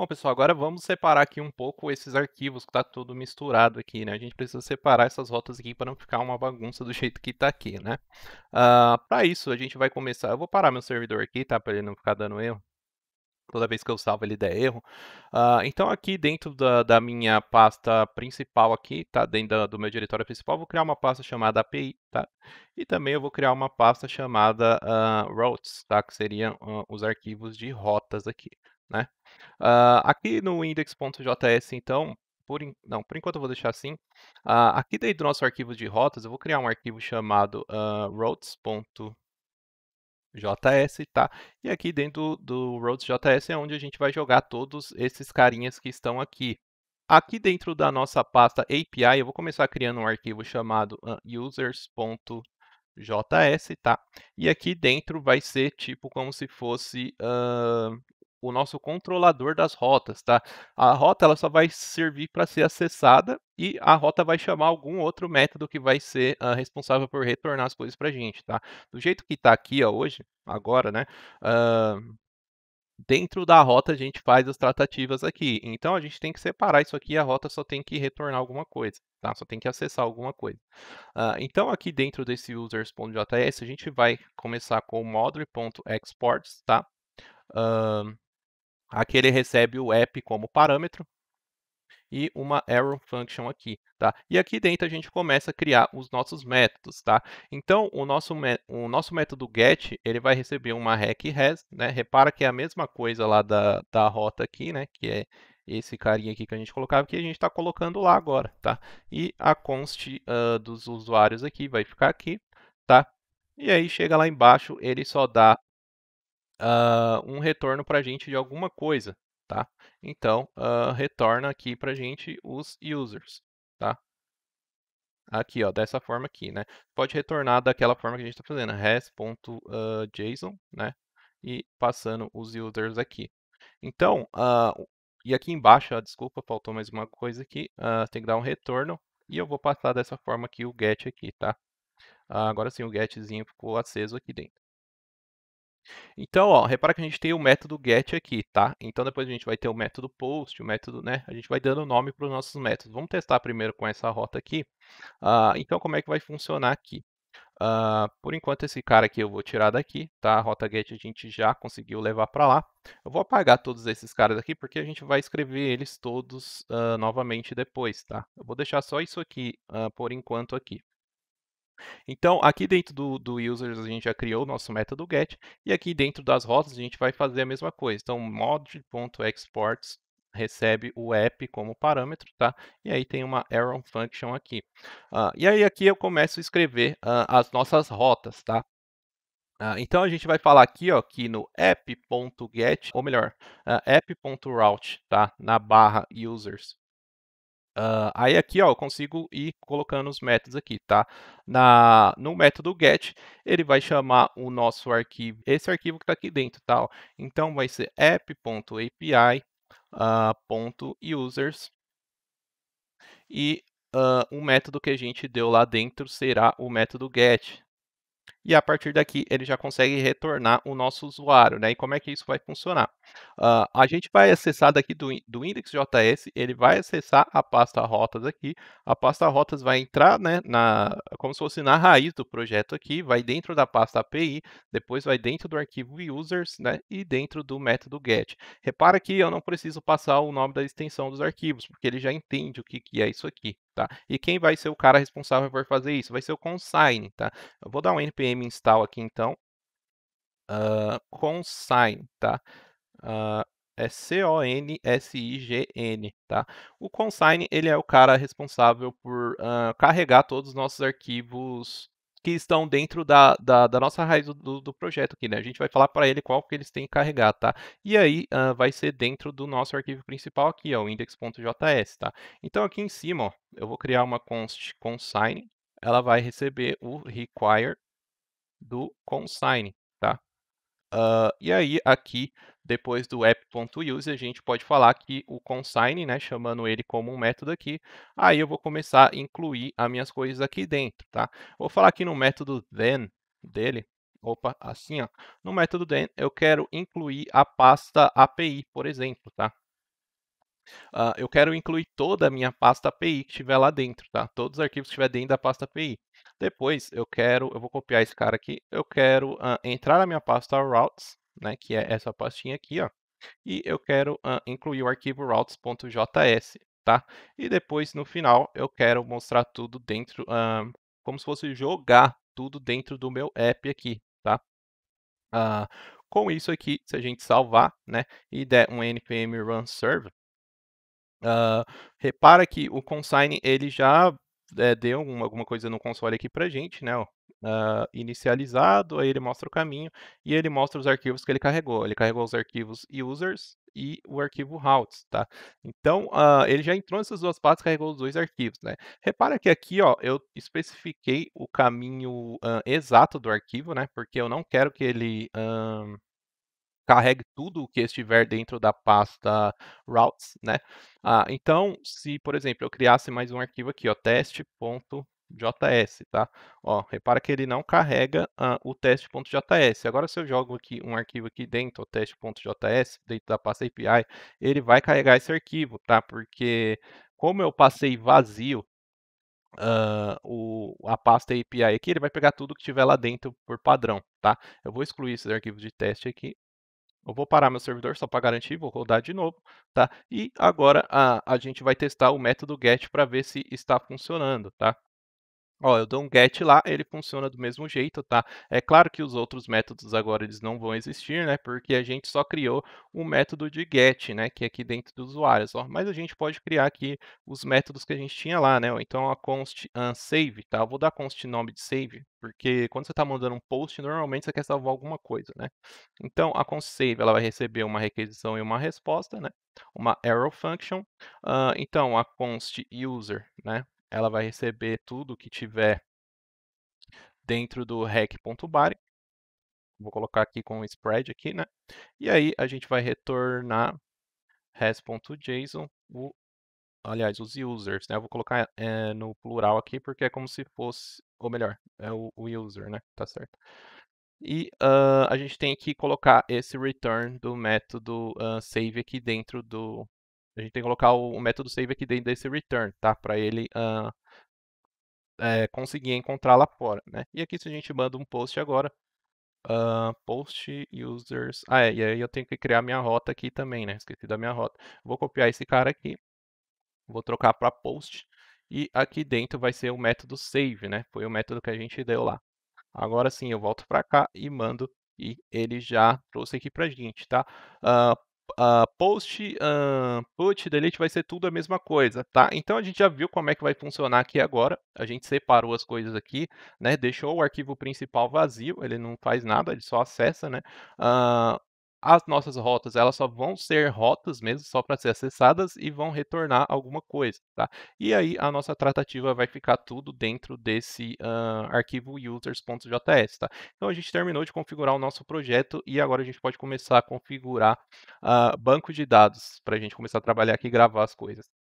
Bom, pessoal, agora vamos separar aqui um pouco esses arquivos que está tudo misturado aqui, né? A gente precisa separar essas rotas aqui para não ficar uma bagunça do jeito que está aqui, né? Uh, ah, para isso, a gente vai começar... Eu vou parar meu servidor aqui, tá? Para ele não ficar dando erro toda vez que eu salvo ele der erro. Uh, então aqui dentro da, da, minha pasta principal aqui, tá? Dentro do meu diretório principal, vou criar uma pasta chamada API, tá? E também eu vou criar uma pasta chamada uh, routes, tá? Que seriam uh, os arquivos de rotas aqui. Né? Uh, aqui no index.js, então, por in... não, por enquanto eu vou deixar assim. Uh, aqui dentro do nosso arquivo de rotas, eu vou criar um arquivo chamado uh, ah, routes.js, tá? E aqui dentro do, roads.js routes.js é onde a gente vai jogar todos esses carinhas que estão aqui. Aqui dentro da nossa pasta API, eu vou começar criando um arquivo chamado users.js. tá? E aqui dentro vai ser tipo como se fosse o nosso controlador das rotas, tá? A rota ela só vai servir para ser acessada e a rota vai chamar algum outro método que vai ser uh, responsável por retornar as coisas para a gente, tá? Do jeito que está aqui ó, hoje, agora, né? Uh, dentro da rota a gente faz as tratativas aqui. Então a gente tem que separar isso aqui e a rota só tem que retornar alguma coisa, tá? Só tem que acessar alguma coisa. Uh, então aqui dentro desse users.js a gente vai começar com o module.exports, tá? Uh, Aqui ele recebe o app como parâmetro e uma arrow function aqui, tá? E aqui dentro a gente começa a criar os nossos métodos, tá? Então, o nosso, o nosso método get, ele vai receber uma rec res, né? Repara que é a mesma coisa lá da, da rota aqui, né? Que é esse carinha aqui que a gente colocava, que a gente está colocando lá agora, tá? E a const uh, dos usuários aqui vai ficar aqui, tá? E aí chega lá embaixo, ele só dá uh, um retorno para a gente de alguma coisa, tá? Então, uh, retorna aqui para a gente os users, tá? Aqui, ó, dessa forma aqui, né? Pode retornar daquela forma que a gente está fazendo, res.json, ah, né? E passando os users aqui. Então, uh, e aqui embaixo, ó, desculpa, faltou mais uma coisa aqui, tem que dar um retorno, e eu vou passar dessa forma aqui o get aqui, tá? agora sim, o getzinho ficou aceso aqui dentro. Então, ó, repara que a gente tem o método get aqui, tá? Então depois a gente vai ter o método post, o método, né? A gente vai dando nome para os nossos métodos. Vamos testar primeiro com essa rota aqui. Uh, então, como é que vai funcionar aqui? Uh, por enquanto, esse cara aqui eu vou tirar daqui, tá? A rota get a gente já conseguiu levar para lá. Eu vou apagar todos esses caras aqui, porque a gente vai escrever eles todos uh, novamente depois, tá? Eu vou deixar só isso aqui, por enquanto, aqui. Então, aqui dentro do, do users, a gente já criou o nosso método get, e aqui dentro das rotas, a gente vai fazer a mesma coisa. Então, mod.exports recebe o app como parâmetro, tá? E aí tem uma error function aqui. Uh, e aí aqui eu começo a escrever uh, as nossas rotas, tá? Uh, então a gente vai falar aqui, ó, que no app.get, ou melhor, app.route, tá? Na barra users Uh, aí aqui ó, eu consigo ir colocando os métodos aqui, tá? Na, no método get, ele vai chamar o nosso arquivo, esse arquivo que está aqui dentro, tá? Então vai ser app.api.users ah, e uh, o método que a gente deu lá dentro será o método get, e a partir daqui ele já consegue retornar o nosso usuário, né? E como é que isso vai funcionar? Uh, a gente vai acessar daqui do, do index.js, ele vai acessar a pasta rotas aqui, a pasta rotas vai entrar, né, na, como se fosse na raiz do projeto aqui, vai dentro da pasta API, depois vai dentro do arquivo users, né, e dentro do método get. Repara que eu não preciso passar o nome da extensão dos arquivos, porque ele já entende o que, que é isso aqui. Tá? E quem vai ser o cara responsável por fazer isso? Vai ser o consign. Tá? Eu vou dar um npm install aqui então. Uh, consign. Tá? Uh, é C-O-N-S-I-G-N, tá? O consign, ele é o cara responsável por uh, carregar todos os nossos arquivos que estão dentro da, da, da nossa raiz do, do, projeto aqui, né? A gente vai falar para ele qual que eles têm que carregar, tá? E aí uh, vai ser dentro do nosso arquivo principal aqui, ó, o index.js, tá? Então aqui em cima, ó, eu vou criar uma const consign, ela vai receber o require do consign, tá? Uh, e aí aqui depois do app.use, a gente pode falar que o consign, né, chamando ele como um método aqui, aí eu vou começar a incluir as minhas coisas aqui dentro, tá? Vou falar aqui no método then dele, opa, assim, ó. No método then, eu quero incluir a pasta API, por exemplo, tá? Uh, eu quero incluir toda a minha pasta API que estiver lá dentro, tá? Todos os arquivos que estiver dentro da pasta API. Depois, eu quero, eu vou copiar esse cara aqui, eu quero uh, entrar na minha pasta routes, né, que é essa pastinha aqui, ó, e eu quero uh, incluir o arquivo routes.js, tá? E depois, no final, eu quero mostrar tudo dentro, uh, como se fosse jogar tudo dentro do meu app aqui, tá? Uh, com isso aqui, se a gente salvar, né, e der um npm run server, ah, repara que o consign ele já é, dê alguma, alguma coisa no console aqui pra gente, né? Ó, uh, inicializado, aí ele mostra o caminho e ele mostra os arquivos que ele carregou. Ele carregou os arquivos users e o arquivo routes, tá? Então, uh, ele já entrou nessas duas partes, carregou os dois arquivos, né? Repara que aqui, ó, eu especifiquei o caminho uh, exato do arquivo, né? Porque eu não quero que ele carregue tudo o que estiver dentro da pasta routes, né? Ah, então, se, por exemplo, eu criasse mais um arquivo aqui, ó, teste.js, tá? Ó, repara que ele não carrega ah, o teste.js. Agora, se eu jogo aqui um arquivo aqui dentro, teste.js, dentro da pasta API, ele vai carregar esse arquivo, tá? Porque como eu passei vazio Uh, o, a pasta API aqui, ele vai pegar tudo que tiver lá dentro por padrão, tá? Eu vou excluir esses arquivos de teste aqui, eu vou parar meu servidor só para garantir, vou rodar de novo, tá? E agora a, a gente vai testar o método get para ver se está funcionando, tá? Ó, eu dou um get lá, ele funciona do mesmo jeito, tá? É claro que os outros métodos agora eles não vão existir, né? Porque a gente só criou um método de get, né? Que é aqui dentro dos usuários, ó. Mas a gente pode criar aqui os métodos que a gente tinha lá, né? então, a const save, tá? Eu vou dar const nome de save, porque quando você está mandando um post, normalmente você quer salvar alguma coisa, né? Então, a const save, ela vai receber uma requisição e uma resposta, né? Uma arrow function. Uh, então, a const user, né? ela vai receber tudo que tiver dentro do rec.bar. Vou colocar aqui com o spread aqui, né? E aí a gente vai retornar res.json, o, aliás, os users, né? Eu vou colocar é, no plural aqui porque é como se fosse, ou melhor, é o, o user, né? Tá certo. E uh, a gente tem que colocar esse return do método uh, save aqui dentro do, a gente tem que colocar o, o método save aqui dentro desse return, tá? Para ele uh, é, conseguir encontrar lá fora, né? E aqui se a gente manda um post agora, uh, post users... Ah, é, e aí eu tenho que criar minha rota aqui também, né? Esqueci da minha rota. Vou copiar esse cara aqui, vou trocar para post, e aqui dentro vai ser o método save, né? Foi o método que a gente deu lá. Agora sim, eu volto para cá e mando e ele já trouxe aqui para a gente, tá? Uh, uh, post, uh, put, delete vai ser tudo a mesma coisa, tá? Então a gente já viu como é que vai funcionar aqui agora. A gente separou as coisas aqui, né? Deixou o arquivo principal vazio, ele não faz nada, ele só acessa, né? Uh, as nossas rotas elas só vão ser rotas mesmo só para ser acessadas e vão retornar alguma coisa, tá? E aí a nossa tratativa vai ficar tudo dentro desse uh, arquivo users.js, tá? Então a gente terminou de configurar o nosso projeto e agora a gente pode começar a configurar uh, banco de dados para a gente começar a trabalhar aqui e gravar as coisas.